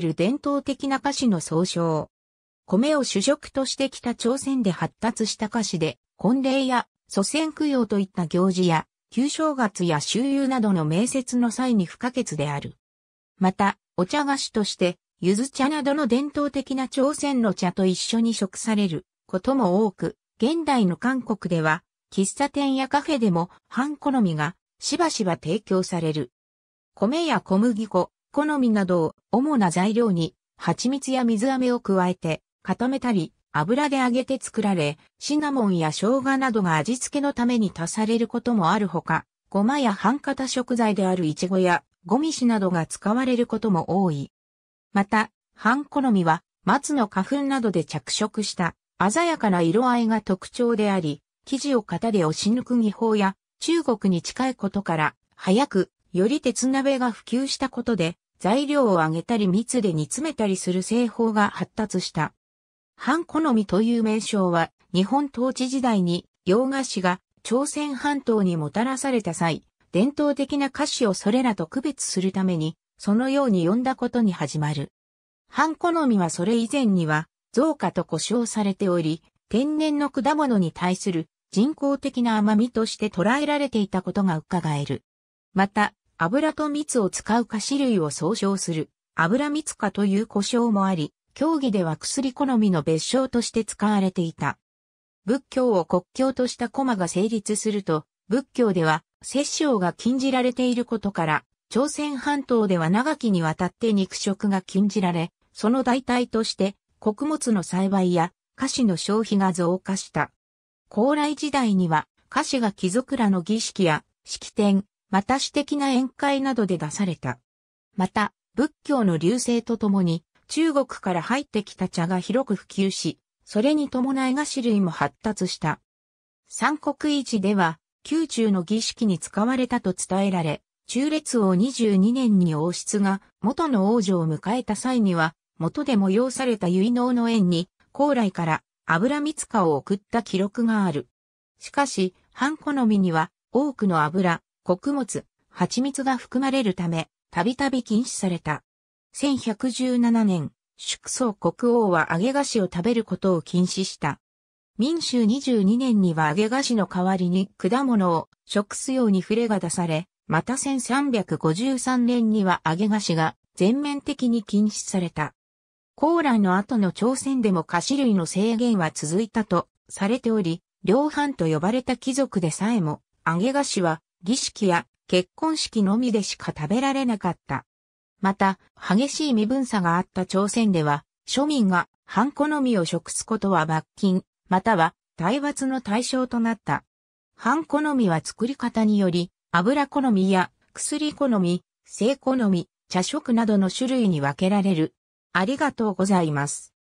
る伝統的な菓子の総称。米を主食として北朝鮮で発達した菓子で、婚礼や祖先供養といった行事や、旧正月や周遊などの面接の際に不可欠である。また、お茶菓子として、ゆず茶などの伝統的な朝鮮の茶と一緒に食されることも多く、現代の韓国では、喫茶店やカフェでも、半好みがしばしば提供される。米や小麦粉、好みなどを主な材料に、蜂蜜や水飴を加えて固めたり、油で揚げて作られ、シナモンや生姜などが味付けのために足されることもあるほか、ごまや半型食材であるイチゴやゴミシなどが使われることも多い。また、半好みは松の花粉などで着色した鮮やかな色合いが特徴であり、生地を型で押し抜く技法や中国に近いことから、早くより鉄鍋が普及したことで、材料を揚げたり蜜で煮詰めたりする製法が発達した。半好みという名称は、日本統治時代に洋菓子が朝鮮半島にもたらされた際、伝統的な菓子をそれらと区別するために、そのように呼んだことに始まる。半好みはそれ以前には、増加と呼称されており、天然の果物に対する人工的な甘みとして捉えられていたことが伺える。また、油と蜜を使う菓子類を総称する油蜜菓という呼称もあり、競技では薬好みの別称として使われていた。仏教を国教とした駒が成立すると、仏教では殺生が禁じられていることから、朝鮮半島では長きにわたって肉食が禁じられ、その代替として穀物の栽培や菓子の消費が増加した。高麗時代には菓子が貴族らの儀式や式典、また私的な宴会などで出された。また、仏教の流星とともに、中国から入ってきた茶が広く普及し、それに伴い菓子類も発達した。三国一では、宮中の儀式に使われたと伝えられ、中列王22年に王室が元の王女を迎えた際には、元で催された結納の縁に、高麗から油三花を送った記録がある。しかし、半好みには多くの油、穀物、蜂蜜が含まれるため、たびたび禁止された。1117年、祝宗国王は揚げ菓子を食べることを禁止した。民衆22年には揚げ菓子の代わりに果物を食すように触れが出され、また1353年には揚げ菓子が全面的に禁止された。コランの後の朝鮮でも菓子類の制限は続いたとされており、両藩と呼ばれた貴族でさえも揚げ菓子は儀式や結婚式のみでしか食べられなかった。また、激しい身分差があった朝鮮では、庶民がハンみを食すことは罰金、または体罰の対象となった。ハンみは作り方により、油好みや薬好み、性好み、茶食などの種類に分けられる。ありがとうございます。